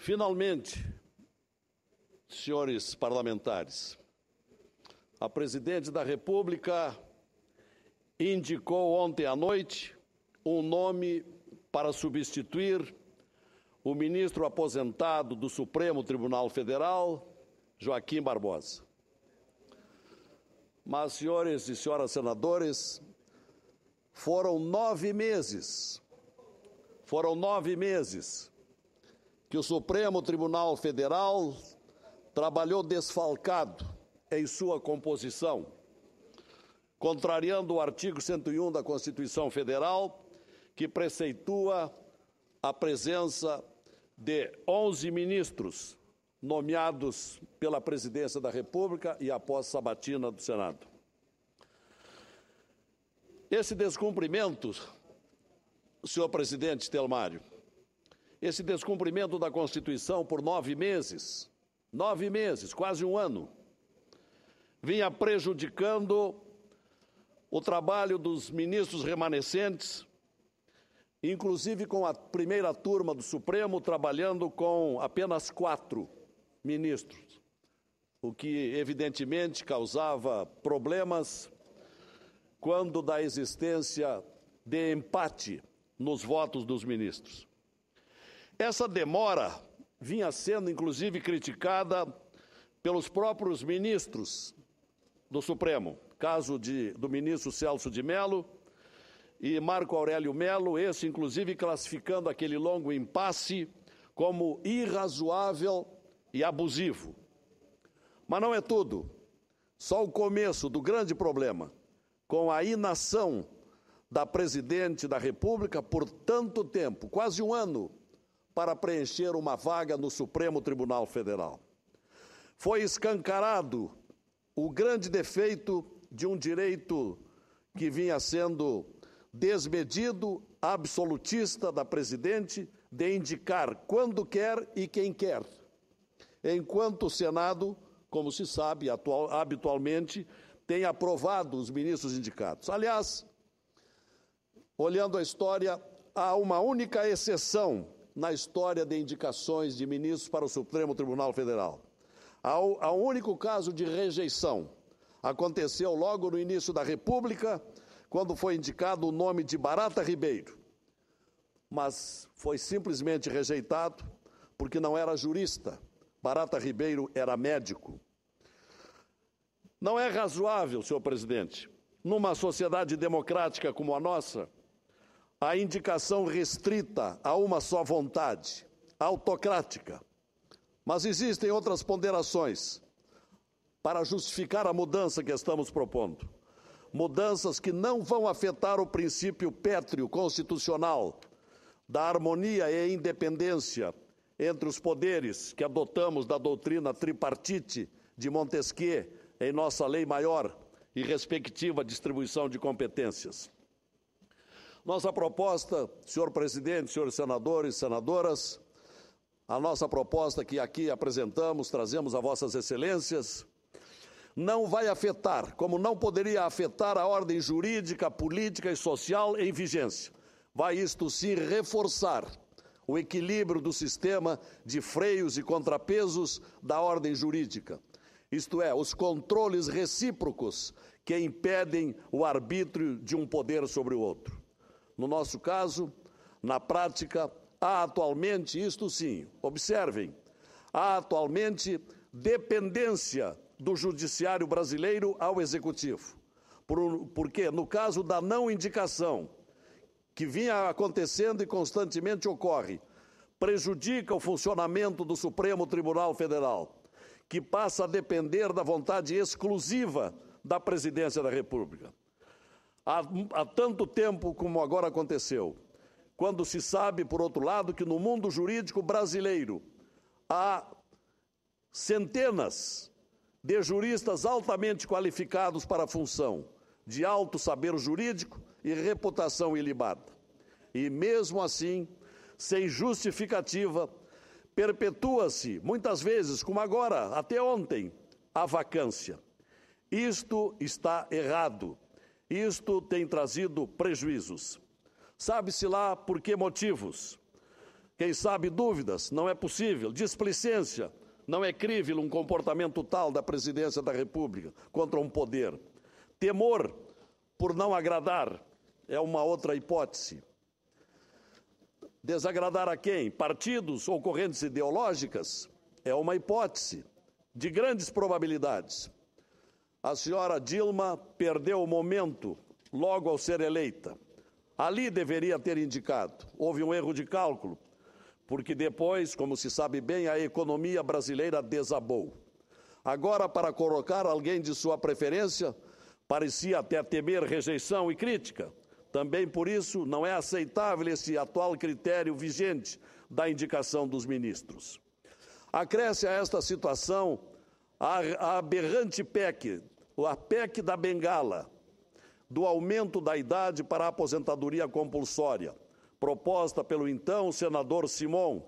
Finalmente, senhores parlamentares, a presidente da República indicou ontem à noite um nome para substituir o ministro aposentado do Supremo Tribunal Federal, Joaquim Barbosa. Mas, senhores e senhoras senadores, foram nove meses, foram nove meses que o Supremo Tribunal Federal trabalhou desfalcado em sua composição, contrariando o artigo 101 da Constituição Federal, que preceitua a presença de 11 ministros nomeados pela Presidência da República e após sabatina do Senado. Esse descumprimento, senhor presidente Telmário, esse descumprimento da Constituição por nove meses, nove meses, quase um ano, vinha prejudicando o trabalho dos ministros remanescentes, inclusive com a primeira turma do Supremo trabalhando com apenas quatro ministros, o que evidentemente causava problemas quando da existência de empate nos votos dos ministros. Essa demora vinha sendo, inclusive, criticada pelos próprios ministros do Supremo, caso de, do ministro Celso de Mello e Marco Aurélio Melo, esse, inclusive, classificando aquele longo impasse como irrazoável e abusivo. Mas não é tudo. Só o começo do grande problema, com a inação da presidente da República por tanto tempo quase um ano para preencher uma vaga no Supremo Tribunal Federal. Foi escancarado o grande defeito de um direito que vinha sendo desmedido, absolutista da presidente, de indicar quando quer e quem quer. Enquanto o Senado, como se sabe atual, habitualmente, tem aprovado os ministros indicados. Aliás, olhando a história, há uma única exceção na história de indicações de ministros para o Supremo Tribunal Federal. o único caso de rejeição aconteceu logo no início da República, quando foi indicado o nome de Barata Ribeiro, mas foi simplesmente rejeitado porque não era jurista. Barata Ribeiro era médico. Não é razoável, senhor presidente, numa sociedade democrática como a nossa, a indicação restrita a uma só vontade, autocrática. Mas existem outras ponderações para justificar a mudança que estamos propondo. Mudanças que não vão afetar o princípio pétreo constitucional da harmonia e independência entre os poderes que adotamos da doutrina tripartite de Montesquieu em nossa lei maior e respectiva distribuição de competências. Nossa proposta, senhor presidente, senhores senadores, senadoras, a nossa proposta que aqui apresentamos, trazemos a vossas excelências, não vai afetar, como não poderia afetar a ordem jurídica, política e social em vigência. Vai isto se reforçar o equilíbrio do sistema de freios e contrapesos da ordem jurídica. Isto é, os controles recíprocos que impedem o arbítrio de um poder sobre o outro. No nosso caso, na prática, há atualmente, isto sim, observem, há atualmente dependência do judiciário brasileiro ao executivo. Por, porque, no caso da não indicação, que vinha acontecendo e constantemente ocorre, prejudica o funcionamento do Supremo Tribunal Federal, que passa a depender da vontade exclusiva da Presidência da República há, há tanto tempo como agora aconteceu. Quando se sabe, por outro lado, que no mundo jurídico brasileiro há centenas de juristas altamente qualificados para a função, de alto saber jurídico e reputação ilibada. E mesmo assim, sem justificativa, perpetua-se, muitas vezes, como agora, até ontem, a vacância. Isto está errado isto tem trazido prejuízos. Sabe-se lá por que motivos. Quem sabe dúvidas, não é possível. Displicência, não é crível um comportamento tal da presidência da República contra um poder. Temor por não agradar é uma outra hipótese. Desagradar a quem? Partidos ou correntes ideológicas? É uma hipótese de grandes probabilidades. A senhora Dilma perdeu o momento logo ao ser eleita. Ali deveria ter indicado. Houve um erro de cálculo, porque depois, como se sabe bem, a economia brasileira desabou. Agora, para colocar alguém de sua preferência, parecia até temer rejeição e crítica. Também por isso, não é aceitável esse atual critério vigente da indicação dos ministros. Acresce a esta situação a aberrante PEC a PEC da Bengala, do aumento da idade para a aposentadoria compulsória, proposta pelo então senador Simon,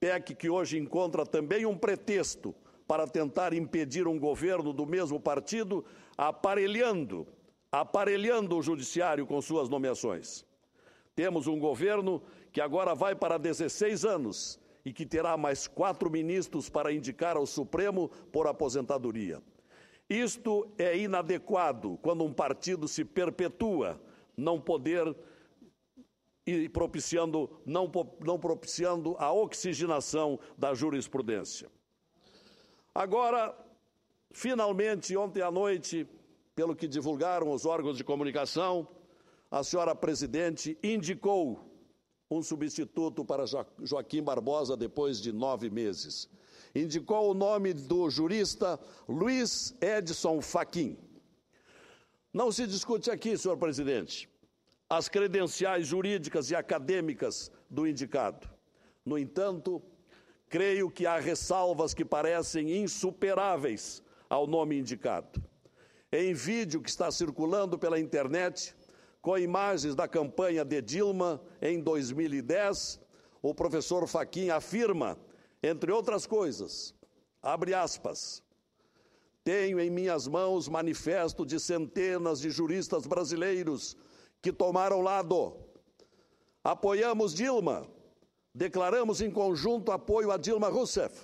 PEC que hoje encontra também um pretexto para tentar impedir um governo do mesmo partido aparelhando, aparelhando o judiciário com suas nomeações. Temos um governo que agora vai para 16 anos e que terá mais quatro ministros para indicar ao Supremo por aposentadoria. Isto é inadequado quando um partido se perpetua, não poder e propiciando, não, não propiciando a oxigenação da jurisprudência. Agora, finalmente, ontem à noite, pelo que divulgaram os órgãos de comunicação, a senhora presidente indicou um substituto para Joaquim Barbosa depois de nove meses indicou o nome do jurista Luiz Edson Fachin. Não se discute aqui, senhor presidente, as credenciais jurídicas e acadêmicas do indicado. No entanto, creio que há ressalvas que parecem insuperáveis ao nome indicado. Em vídeo que está circulando pela internet, com imagens da campanha de Dilma em 2010, o professor Faquin afirma entre outras coisas, abre aspas, tenho em minhas mãos manifesto de centenas de juristas brasileiros que tomaram lado. Apoiamos Dilma, declaramos em conjunto apoio a Dilma Rousseff.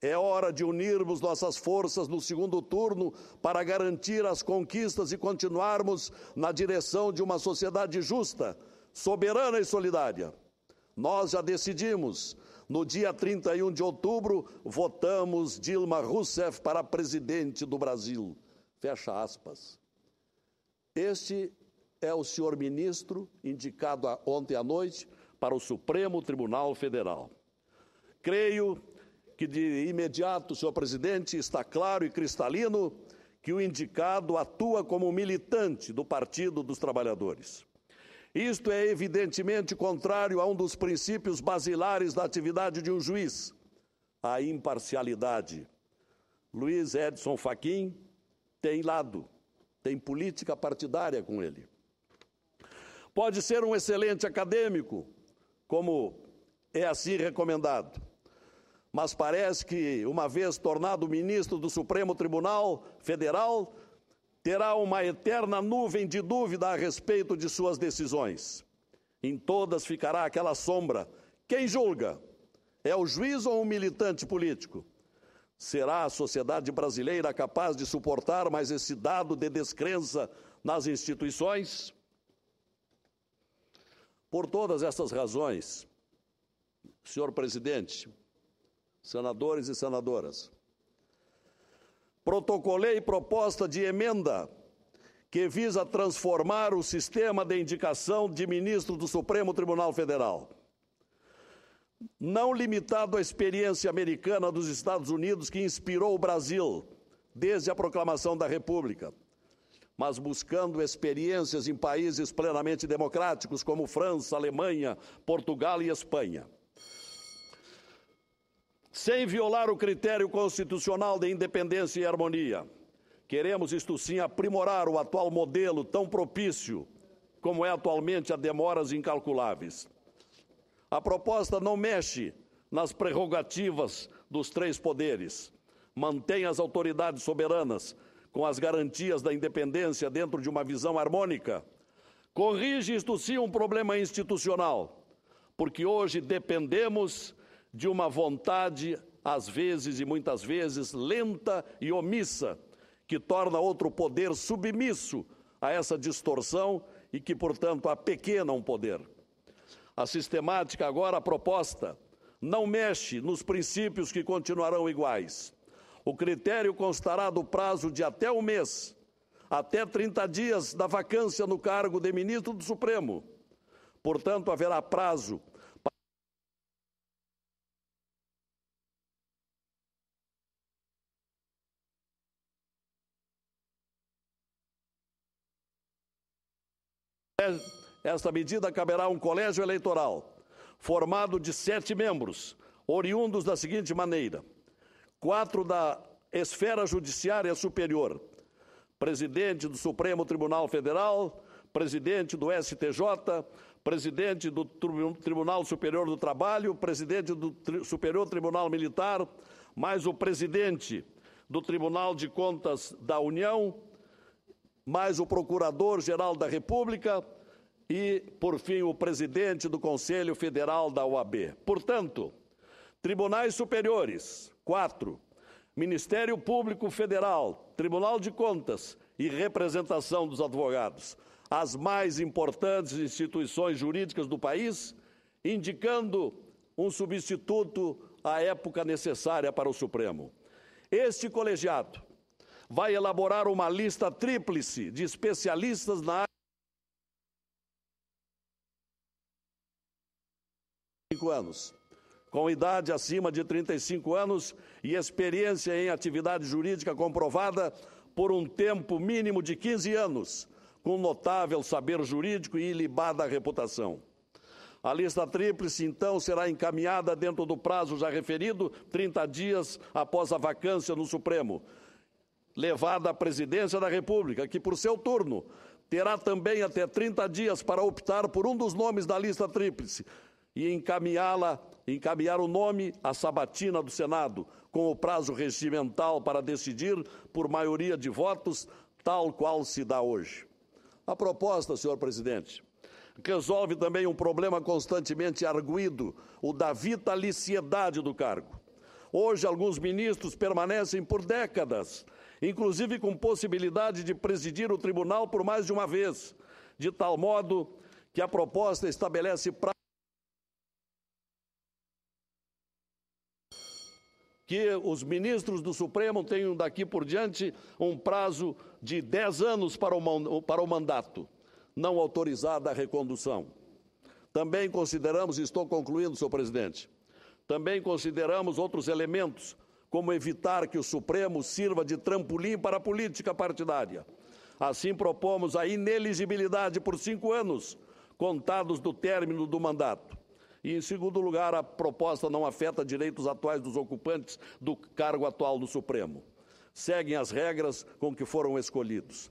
É hora de unirmos nossas forças no segundo turno para garantir as conquistas e continuarmos na direção de uma sociedade justa, soberana e solidária. Nós já decidimos no dia 31 de outubro, votamos Dilma Rousseff para presidente do Brasil. Fecha aspas. Este é o senhor ministro indicado ontem à noite para o Supremo Tribunal Federal. Creio que de imediato, senhor presidente, está claro e cristalino que o indicado atua como militante do Partido dos Trabalhadores. Isto é evidentemente contrário a um dos princípios basilares da atividade de um juiz, a imparcialidade. Luiz Edson Fachin tem lado, tem política partidária com ele. Pode ser um excelente acadêmico, como é assim recomendado. Mas parece que, uma vez tornado ministro do Supremo Tribunal Federal, terá uma eterna nuvem de dúvida a respeito de suas decisões. Em todas ficará aquela sombra. Quem julga? É o juiz ou o militante político? Será a sociedade brasileira capaz de suportar mais esse dado de descrença nas instituições? Por todas essas razões, senhor presidente, senadores e senadoras, protocolei proposta de emenda que visa transformar o sistema de indicação de ministro do Supremo Tribunal Federal. Não limitado à experiência americana dos Estados Unidos que inspirou o Brasil desde a proclamação da República, mas buscando experiências em países plenamente democráticos como França, Alemanha, Portugal e Espanha sem violar o critério constitucional de independência e harmonia. Queremos, isto sim, aprimorar o atual modelo tão propício como é atualmente a demoras incalculáveis. A proposta não mexe nas prerrogativas dos três poderes, mantém as autoridades soberanas com as garantias da independência dentro de uma visão harmônica, corrige isto sim um problema institucional, porque hoje dependemos de uma vontade, às vezes e muitas vezes, lenta e omissa, que torna outro poder submisso a essa distorção e que, portanto, apequena um poder. A sistemática agora proposta não mexe nos princípios que continuarão iguais. O critério constará do prazo de até um mês, até 30 dias da vacância no cargo de ministro do Supremo. Portanto, haverá prazo Esta medida caberá a um colégio eleitoral formado de sete membros, oriundos da seguinte maneira: quatro da esfera judiciária superior, presidente do Supremo Tribunal Federal, presidente do STJ, presidente do Tribunal Superior do Trabalho, presidente do Tri Superior Tribunal Militar, mais o presidente do Tribunal de Contas da União, mais o Procurador-Geral da República e, por fim, o presidente do Conselho Federal da OAB. Portanto, tribunais superiores, quatro, Ministério Público Federal, Tribunal de Contas e representação dos advogados, as mais importantes instituições jurídicas do país, indicando um substituto à época necessária para o Supremo. Este colegiado vai elaborar uma lista tríplice de especialistas na área. anos. Com idade acima de 35 anos e experiência em atividade jurídica comprovada por um tempo mínimo de 15 anos, com notável saber jurídico e ilibada reputação. A lista tríplice, então, será encaminhada dentro do prazo já referido, 30 dias após a vacância no Supremo, levada à presidência da República, que, por seu turno, terá também até 30 dias para optar por um dos nomes da lista tríplice, e encaminhá-la, encaminhar o nome à sabatina do Senado, com o prazo regimental para decidir por maioria de votos, tal qual se dá hoje. A proposta, senhor presidente, resolve também um problema constantemente arguído, o da vitaliciedade do cargo. Hoje, alguns ministros permanecem por décadas, inclusive com possibilidade de presidir o tribunal por mais de uma vez, de tal modo que a proposta estabelece prazo. que os ministros do Supremo tenham daqui por diante um prazo de 10 anos para o, para o mandato, não autorizada a recondução. Também consideramos, estou concluindo, senhor presidente, também consideramos outros elementos, como evitar que o Supremo sirva de trampolim para a política partidária. Assim, propomos a ineligibilidade por cinco anos, contados do término do mandato e, em segundo lugar, a proposta não afeta direitos atuais dos ocupantes do cargo atual do Supremo. Seguem as regras com que foram escolhidos.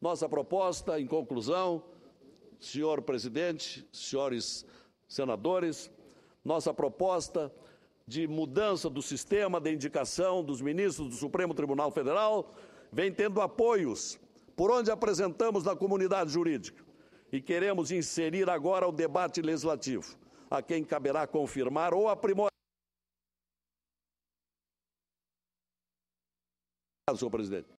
Nossa proposta, em conclusão, senhor presidente, senhores senadores, nossa proposta de mudança do sistema de indicação dos ministros do Supremo Tribunal Federal vem tendo apoios por onde apresentamos na comunidade jurídica e queremos inserir agora o debate legislativo a quem caberá confirmar ou aprimorar. Caso, presidente.